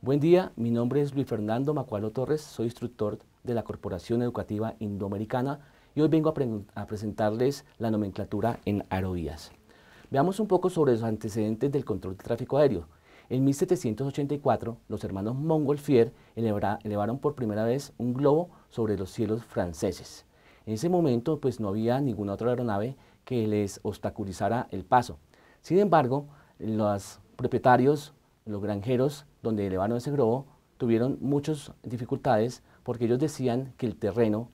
Buen día, mi nombre es Luis Fernando Macualo Torres, soy instructor de la Corporación Educativa Indoamericana y hoy vengo a, presentarles la nomenclatura en aerovías. Veamos un poco sobre los antecedentes del control de tráfico aéreo. En 1784, los hermanos Montgolfier elevaron por primera vez un globo sobre los cielos franceses. En ese momento, pues no había ninguna otra aeronave que les obstaculizara el paso. Sin embargo, los propietarios los granjeros donde elevaron ese globo tuvieron muchas dificultades porque ellos decían que el terreno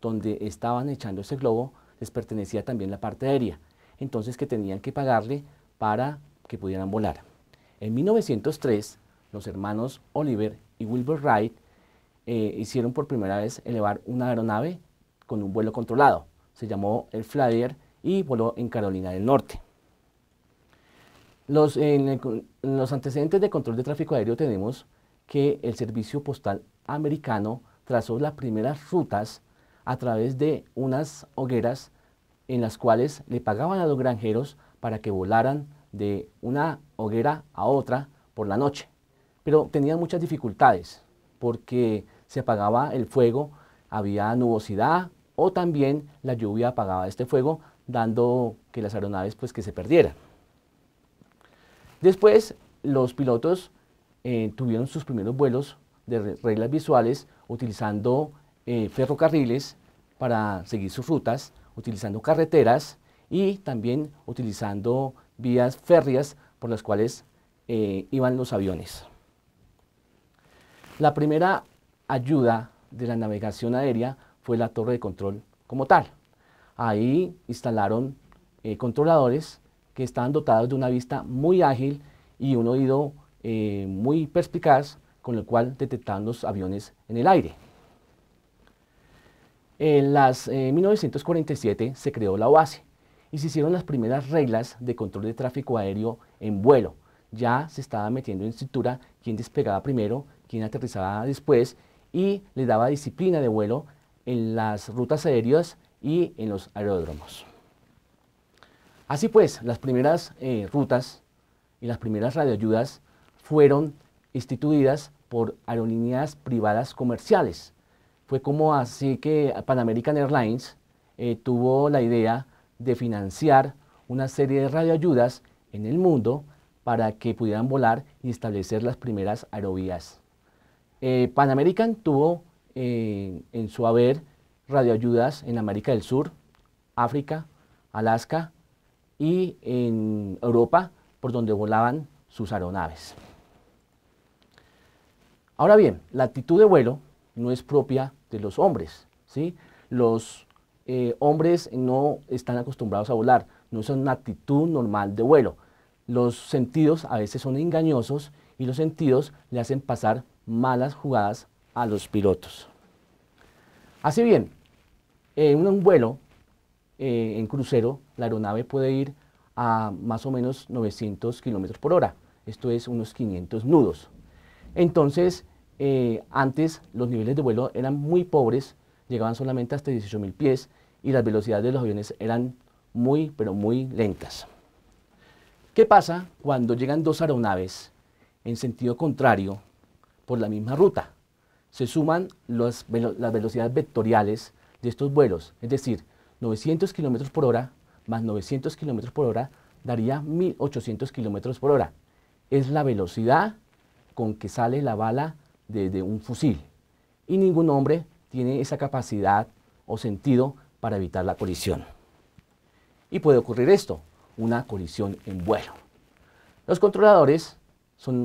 donde estaban echando ese globo les pertenecía también la parte aérea, entonces que tenían que pagarle para que pudieran volar. En 1903, los hermanos Oliver y Wilbur Wright eh, hicieron por primera vez elevar una aeronave con un vuelo controlado. Se llamó el Flyer y voló en Carolina del Norte. Los, en, los antecedentes de control de tráfico aéreo tenemos que el Servicio Postal Americano trazó las primeras rutas a través de unas hogueras en las cuales le pagaban a los granjeros para que volaran de una hoguera a otra por la noche. Pero tenían muchas dificultades porque se apagaba el fuego, había nubosidad o también la lluvia apagaba este fuego, dando que las aeronaves pues que se perdieran. Después, los pilotos eh, tuvieron sus primeros vuelos de reglas visuales utilizando eh, ferrocarriles para seguir sus rutas, utilizando carreteras y también utilizando vías férreas por las cuales eh, iban los aviones. La primera ayuda de la navegación aérea fue la torre de control como tal. Ahí instalaron controladores que estaban dotados de una vista muy ágil y un oído eh, muy perspicaz, con el cual detectaban los aviones en el aire. En las, 1947 eh, se creó la base y se hicieron las primeras reglas de control de tráfico aéreo en vuelo. Ya se estaba metiendo en estructura quién despegaba primero, quién aterrizaba después y le daba disciplina de vuelo en las rutas aéreas y en los aeródromos. Así pues, las primeras eh, rutas y las primeras radioayudas fueron instituidas por aerolíneas privadas comerciales. Fue como así que Pan American Airlines eh, tuvo la idea de financiar una serie de radioayudas en el mundo para que pudieran volar y establecer las primeras aerovías. Eh, Pan American tuvo en su haber radioayudas en América del Sur, África, Alaska y en Europa, por donde volaban sus aeronaves. Ahora bien, la actitud de vuelo no es propia de los hombres. ¿sí? Los eh, hombres no están acostumbrados a volar, no es una actitud normal de vuelo. Los sentidos a veces son engañosos y los sentidos le hacen pasar malas jugadas a los pilotos. Así bien, en un vuelo eh, en crucero, la aeronave puede ir a más o menos 900 kilómetros por hora, esto es unos 500 nudos. Entonces, eh, antes los niveles de vuelo eran muy pobres, llegaban solamente hasta 18.000 pies y las velocidades de los aviones eran muy, pero muy lentas. ¿Qué pasa cuando llegan dos aeronaves en sentido contrario por la misma ruta? Se suman las velocidades vectoriales de estos vuelos, es decir, 900 kilómetros por hora más 900 kilómetros por hora daría 1800 kilómetros por hora. Es la velocidad con que sale la bala desde de un fusil. Y ningún hombre tiene esa capacidad o sentido para evitar la colisión. Y puede ocurrir esto, una colisión en vuelo. Los controladores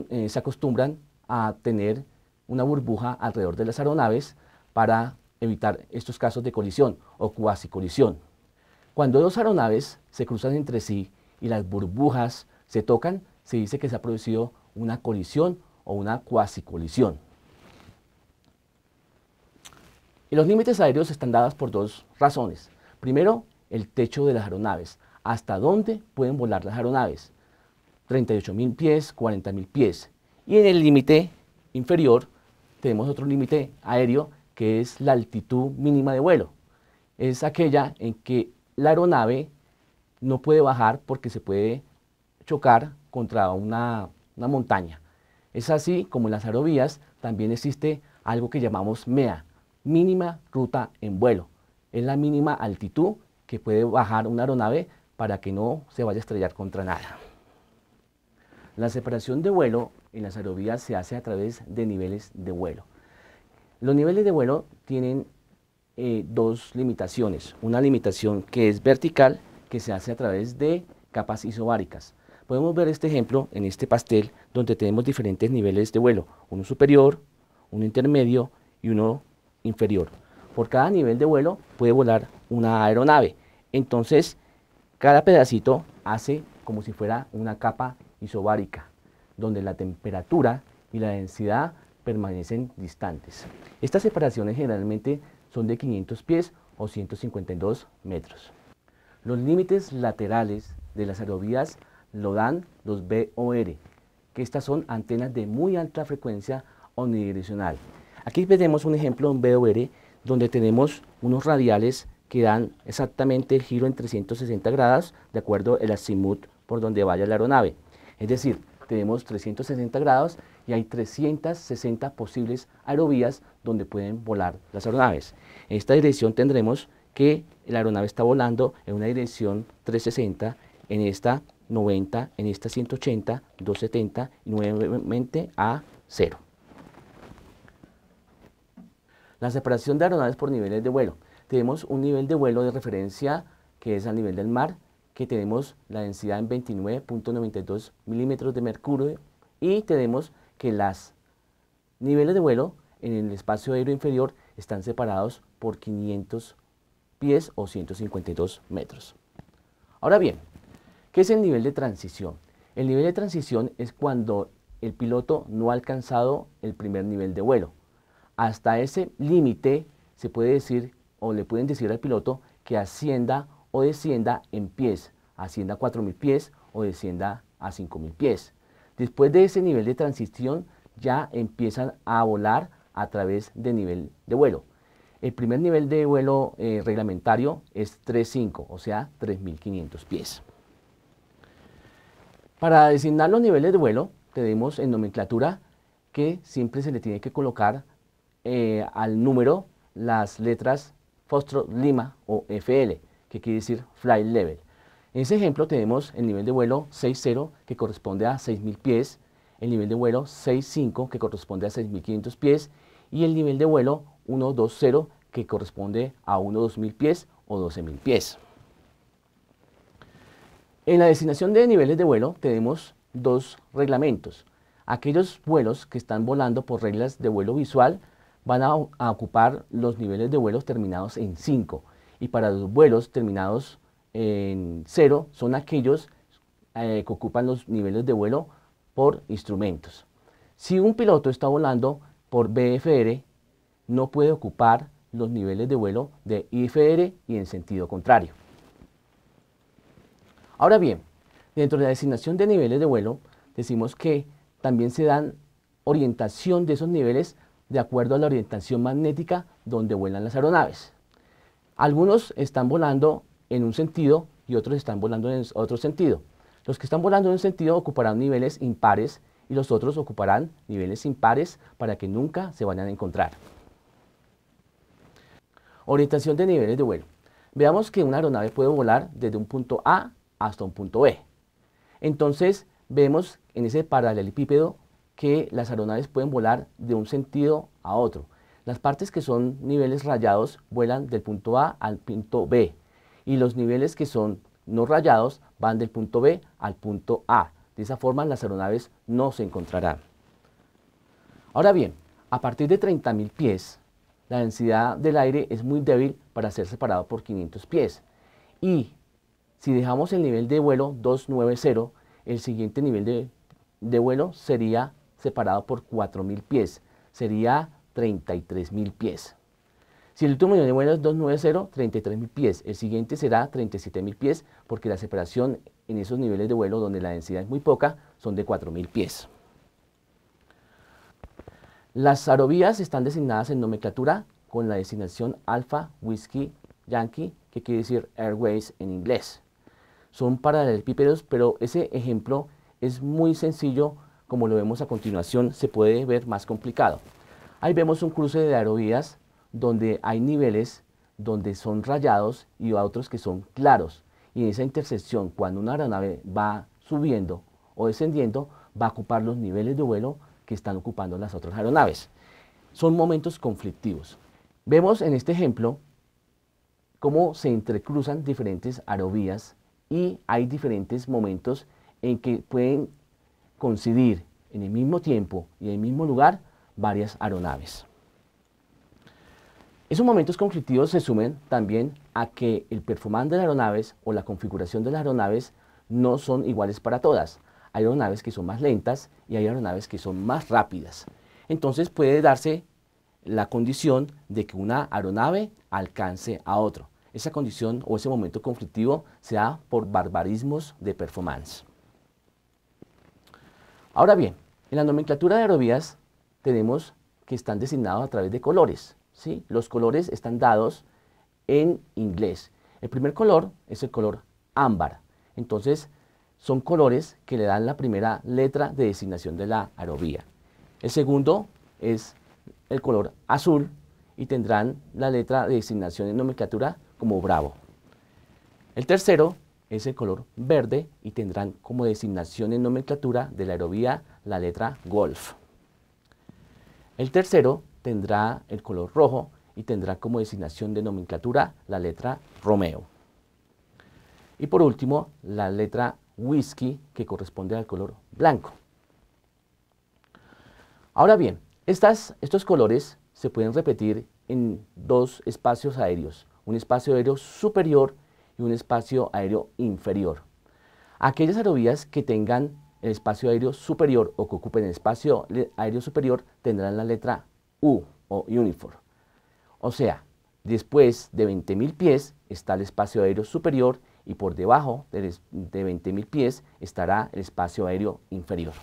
eh, se acostumbran a tener una burbuja alrededor de las aeronaves para evitar estos casos de colisión o cuasi colisión. Cuando dos aeronaves se cruzan entre sí y las burbujas se tocan, se dice que se ha producido una colisión o una cuasi colisión. Y los límites aéreos están dados por dos razones. Primero, el techo de las aeronaves. ¿Hasta dónde pueden volar las aeronaves? 38.000 pies, 40.000 pies. Y en el límite inferior tenemos otro límite aéreo que es la altitud mínima de vuelo. Es aquella en que la aeronave no puede bajar porque se puede chocar contra una, montaña. Es así como en las aerovías también existe algo que llamamos MEA, mínima ruta en vuelo. Es la mínima altitud que puede bajar una aeronave para que no se vaya a estrellar contra nada. La separación de vuelo en las aerovías se hace a través de niveles de vuelo. Los niveles de vuelo tienen eh, dos limitaciones. Una limitación que es vertical, que se hace a través de capas isobáricas. Podemos ver este ejemplo en este pastel donde tenemos diferentes niveles de vuelo, uno superior, uno intermedio y uno inferior. Por cada nivel de vuelo puede volar una aeronave. Entonces, cada pedacito hace como si fuera una capa isobárica, donde la temperatura y la densidad permanecen distantes. Estas separaciones generalmente son de 500 pies o 152 metros. Los límites laterales de las aerovías lo dan los BOR, que estas son antenas de muy alta frecuencia omnidireccional. Aquí tenemos un ejemplo de un BOR donde tenemos unos radiales que dan exactamente giro en 360 grados de acuerdo al azimut por donde vaya la aeronave. Es decir, tenemos 360 grados y hay 360 posibles aerovías donde pueden volar las aeronaves. En esta dirección tendremos que la aeronave está volando en una dirección 360, en esta 90, en esta 180, 270 y nuevamente a 0. La separación de aeronaves por niveles de vuelo. Tenemos un nivel de vuelo de referencia que es al nivel del mar, que tenemos la densidad en 29.92 milímetros de mercurio y tenemos que los niveles de vuelo en el espacio aéreo inferior están separados por 500 pies o 152 metros. Ahora bien, ¿qué es el nivel de transición? El nivel de transición es cuando el piloto no ha alcanzado el primer nivel de vuelo. Hasta ese límite se puede decir o le pueden decir al piloto que ascienda o descienda en pies, ascienda a 4.000 pies o descienda a 5.000 pies. Después de ese nivel de transición ya empiezan a volar a través de nivel de vuelo. El primer nivel de vuelo eh, reglamentario es 3.5, o sea 3.500 pies. Para designar los niveles de vuelo tenemos en nomenclatura que siempre se le tiene que colocar eh, al número las letras fostro Lima o FL que quiere decir flight level. En ese ejemplo tenemos el nivel de vuelo 6.0 que corresponde a 6.000 pies, el nivel de vuelo 6.5 que corresponde a 6.500 pies y el nivel de vuelo 1.20 que corresponde a 1.2000 pies o 12.000 pies. En la designación de niveles de vuelo tenemos dos reglamentos. Aquellos vuelos que están volando por reglas de vuelo visual van a, ocupar los niveles de vuelo terminados en 5 y para los vuelos terminados en cero son aquellos eh, que ocupan los niveles de vuelo por instrumentos. Si un piloto está volando por BFR, no puede ocupar los niveles de vuelo de IFR y en sentido contrario. Ahora bien, dentro de la designación de niveles de vuelo, decimos que también se dan orientación de esos niveles de acuerdo a la orientación magnética donde vuelan las aeronaves. Algunos están volando en un sentido y otros están volando en otro sentido. Los que están volando en un sentido ocuparán niveles impares y los otros ocuparán niveles impares para que nunca se vayan a encontrar. Orientación de niveles de vuelo. Veamos que una aeronave puede volar desde un punto A hasta un punto B. Entonces vemos en ese paralelipípedo que las aeronaves pueden volar de un sentido a otro. Las partes que son niveles rayados vuelan del punto A al punto B y los niveles que son no rayados van del punto B al punto A. De esa forma las aeronaves no se encontrarán. Ahora bien, a partir de 30.000 pies, la densidad del aire es muy débil para ser separado por 500 pies. Y si dejamos el nivel de vuelo 290, el siguiente nivel de, vuelo sería separado por 4.000 pies. Sería 33 mil pies. Si el último nivel de vuelo es 290, 33 mil pies. El siguiente será 37 mil pies porque la separación en esos niveles de vuelo donde la densidad es muy poca son de 4 pies. Las aerovías están designadas en nomenclatura con la designación Alpha, Whiskey, Yankee, que quiere decir Airways en inglés. Son paralelepípedos, pero ese ejemplo es muy sencillo, como lo vemos a continuación, se puede ver más complicado. Ahí vemos un cruce de aerovías donde hay niveles donde son rayados y otros que son claros. Y en esa intersección, cuando una aeronave va subiendo o descendiendo, va a ocupar los niveles de vuelo que están ocupando las otras aeronaves. Son momentos conflictivos. Vemos en este ejemplo cómo se entrecruzan diferentes aerovías y hay diferentes momentos en que pueden coincidir en el mismo tiempo y en el mismo lugar varias aeronaves. Esos momentos conflictivos se sumen también a que el performance de las aeronaves o la configuración de las aeronaves no son iguales para todas. Hay aeronaves que son más lentas y hay aeronaves que son más rápidas. Entonces puede darse la condición de que una aeronave alcance a otro. Esa condición o ese momento conflictivo se da por barbarismos de performance. Ahora bien, en la nomenclatura de aerovías tenemos que están designados a través de colores. ¿sí? Los colores están dados en inglés. El primer color es el color ámbar. Entonces, son colores que le dan la primera letra de designación de la aerovía. El segundo es el color azul y tendrán la letra de designación en nomenclatura como bravo. El tercero es el color verde y tendrán como designación en nomenclatura de la aerovía la letra golf. El tercero tendrá el color rojo y tendrá como designación de nomenclatura la letra Romeo. Y por último, la letra Whisky, que corresponde al color blanco. Ahora bien, estos colores se pueden repetir en dos espacios aéreos, un espacio aéreo superior y un espacio aéreo inferior. Aquellas aerovías que tengan el espacio aéreo superior o que ocupen el espacio aéreo superior tendrán la letra U o uniform. O sea, después de 20.000 pies está el espacio aéreo superior y por debajo de 20.000 pies estará el espacio aéreo inferior.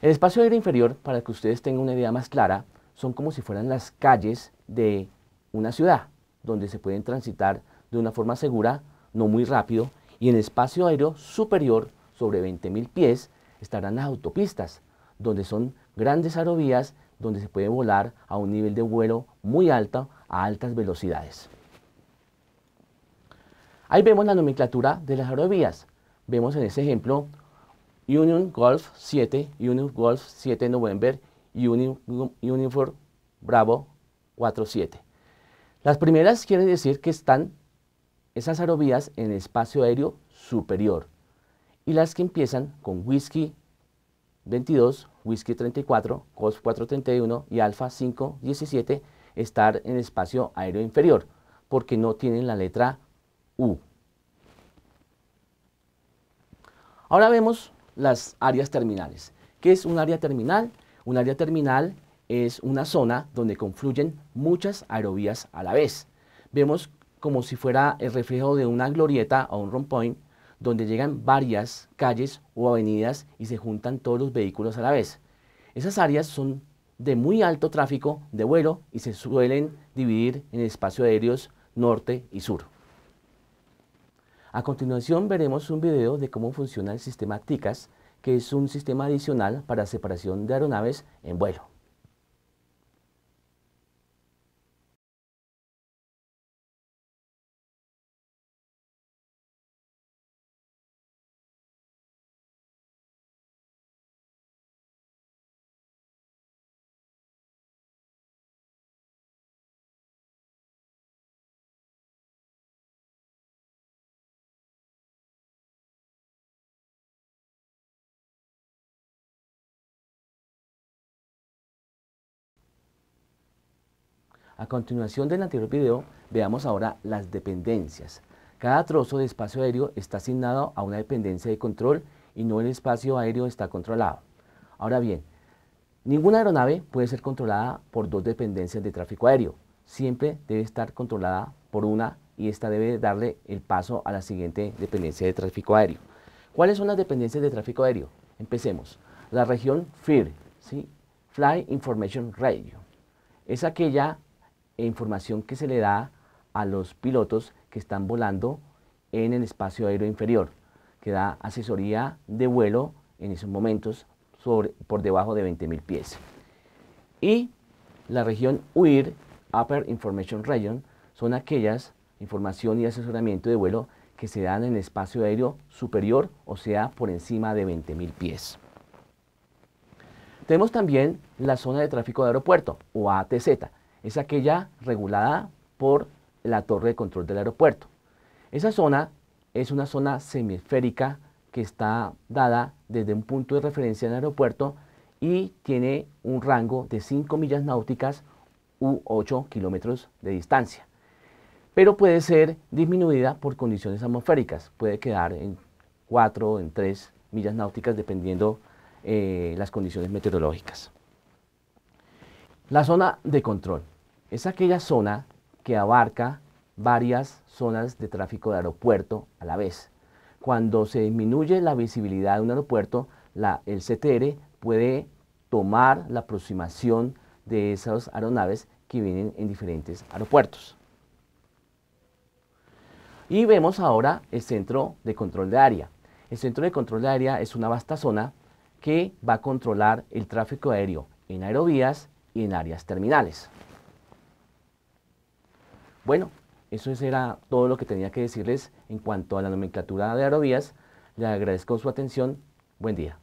El espacio aéreo inferior, para que ustedes tengan una idea más clara, son como si fueran las calles de una ciudad, donde se pueden transitar de una forma segura, no muy rápido, y en espacio aéreo superior, sobre 20.000 pies, estarán las autopistas, donde son grandes aerovías donde se puede volar a un nivel de vuelo muy alto a altas velocidades. Ahí vemos la nomenclatura de las aerovías. Vemos en ese ejemplo Union Golf 7, Union Golf 7 November, Union, uniform Bravo 47. Las primeras quieren decir que están esas aerovías en el espacio aéreo superior y las que empiezan con Whisky 22, Whisky 34, cos 431 y Alfa 517 estar en espacio aéreo inferior porque no tienen la letra U. Ahora vemos las áreas terminales. ¿Qué es un área terminal? Un área terminal es una zona donde confluyen muchas aerovías a la vez. Vemos como si fuera el reflejo de una glorieta o un point, donde llegan varias calles o avenidas y se juntan todos los vehículos a la vez. Esas áreas son de muy alto tráfico de vuelo y se suelen dividir en espacio aéreos norte y sur. A continuación veremos un video de cómo funciona el sistema TICAS, que es un sistema adicional para separación de aeronaves en vuelo. A continuación del anterior video, veamos ahora las dependencias. Cada trozo de espacio aéreo está asignado a una dependencia de control y no el espacio aéreo está controlado. Ahora bien, ninguna aeronave puede ser controlada por dos dependencias de tráfico aéreo. Siempre debe estar controlada por una y esta debe darle el paso a la siguiente dependencia de tráfico aéreo. ¿Cuáles son las dependencias de tráfico aéreo? Empecemos. La región FIR, ¿sí? Fly Information Radio, es aquella e información que se le da a los pilotos que están volando en el espacio aéreo inferior, que da asesoría de vuelo en esos momentos sobre, por debajo de 20.000 pies. Y la región UIR, Upper Information Region, son aquellas información y asesoramiento de vuelo que se dan en el espacio aéreo superior, o sea, por encima de 20.000 pies. Tenemos también la zona de tráfico de aeropuerto, o ATZ, es aquella regulada por la torre de control del aeropuerto. Esa zona es una zona semiesférica que está dada desde un punto de referencia en el aeropuerto y tiene un rango de 5 millas náuticas u 8 kilómetros de distancia. Pero puede ser disminuida por condiciones atmosféricas, puede quedar en 4, en 3 millas náuticas dependiendo eh, las condiciones meteorológicas. La zona de control es aquella zona que abarca varias zonas de tráfico de aeropuerto a la vez. Cuando se disminuye la visibilidad de un aeropuerto, la, el CTR puede tomar la aproximación de esas aeronaves que vienen en diferentes aeropuertos. Y vemos ahora el centro de control de área. El centro de control de área es una vasta zona que va a controlar el tráfico aéreo en aerovías y en áreas terminales. Bueno, eso era todo lo que tenía que decirles en cuanto a la nomenclatura de aerovías. Le agradezco su atención. Buen día.